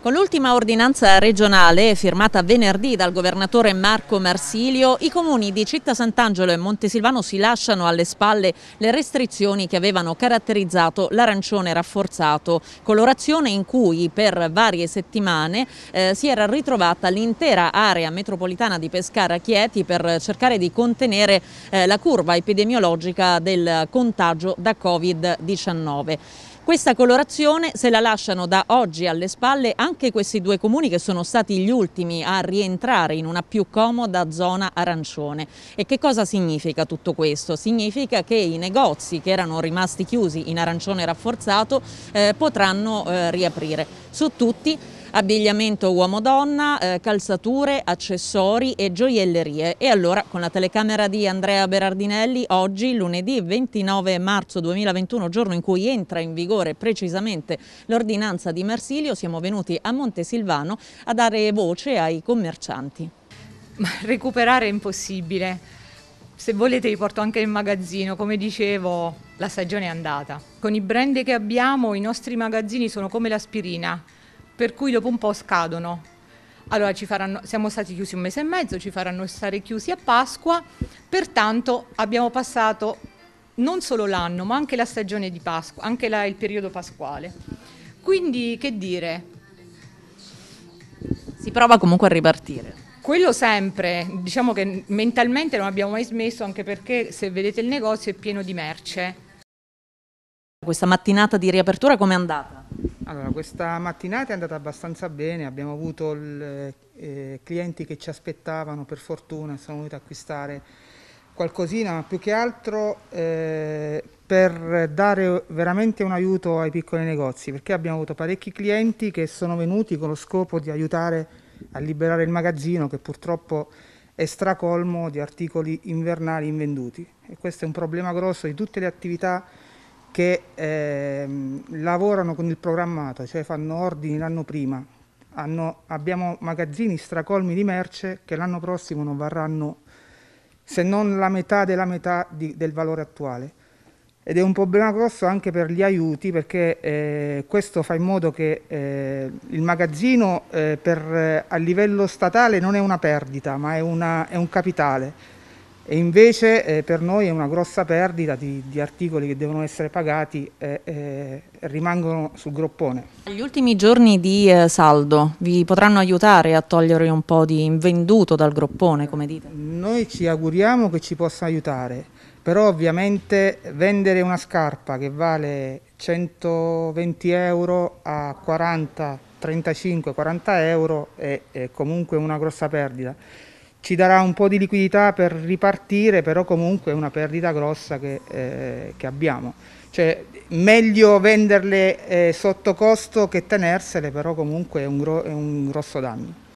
Con l'ultima ordinanza regionale firmata venerdì dal governatore Marco Marsilio, i comuni di Città Sant'Angelo e Montesilvano si lasciano alle spalle le restrizioni che avevano caratterizzato l'arancione rafforzato, colorazione in cui per varie settimane eh, si era ritrovata l'intera area metropolitana di Pescara-Chieti per cercare di contenere eh, la curva epidemiologica del contagio da Covid-19. Questa colorazione se la lasciano da oggi alle spalle anche questi due comuni che sono stati gli ultimi a rientrare in una più comoda zona arancione. E che cosa significa tutto questo? Significa che i negozi che erano rimasti chiusi in arancione rafforzato eh, potranno eh, riaprire. Su tutti abbigliamento uomo-donna, eh, calzature, accessori e gioiellerie. E allora con la telecamera di Andrea Berardinelli oggi lunedì 29 marzo 2021, giorno in cui entra in vigore precisamente l'ordinanza di Marsilio, siamo venuti a Montesilvano a dare voce ai commercianti. Ma recuperare è impossibile. Se volete vi porto anche in magazzino, come dicevo la stagione è andata. Con i brand che abbiamo i nostri magazzini sono come l'aspirina, per cui dopo un po' scadono. Allora faranno, siamo stati chiusi un mese e mezzo, ci faranno stare chiusi a Pasqua, pertanto abbiamo passato non solo l'anno ma anche la stagione di Pasqua, anche la, il periodo pasquale. Quindi che dire? Si prova comunque a ripartire. Quello sempre, diciamo che mentalmente non abbiamo mai smesso anche perché se vedete il negozio è pieno di merce. Questa mattinata di riapertura com'è andata? Allora, questa mattinata è andata abbastanza bene, abbiamo avuto il, eh, eh, clienti che ci aspettavano, per fortuna sono venuti ad acquistare qualcosina, ma più che altro eh, per dare veramente un aiuto ai piccoli negozi, perché abbiamo avuto parecchi clienti che sono venuti con lo scopo di aiutare a liberare il magazzino che purtroppo è stracolmo di articoli invernali invenduti e questo è un problema grosso di tutte le attività che ehm, lavorano con il programmato, cioè fanno ordini l'anno prima. Hanno, abbiamo magazzini stracolmi di merce che l'anno prossimo non varranno se non la metà della metà di, del valore attuale. Ed è un problema grosso anche per gli aiuti perché eh, questo fa in modo che eh, il magazzino eh, per, a livello statale non è una perdita ma è, una, è un capitale e invece eh, per noi è una grossa perdita di, di articoli che devono essere pagati e eh, rimangono sul groppone. Gli ultimi giorni di eh, saldo vi potranno aiutare a togliere un po' di invenduto dal groppone, come dite? Noi ci auguriamo che ci possa aiutare, però ovviamente vendere una scarpa che vale 120 euro a 40, 35, 40 euro è, è comunque una grossa perdita ci darà un po' di liquidità per ripartire, però comunque è una perdita grossa che, eh, che abbiamo. Cioè, meglio venderle eh, sotto costo che tenersele, però comunque è un, gro è un grosso danno.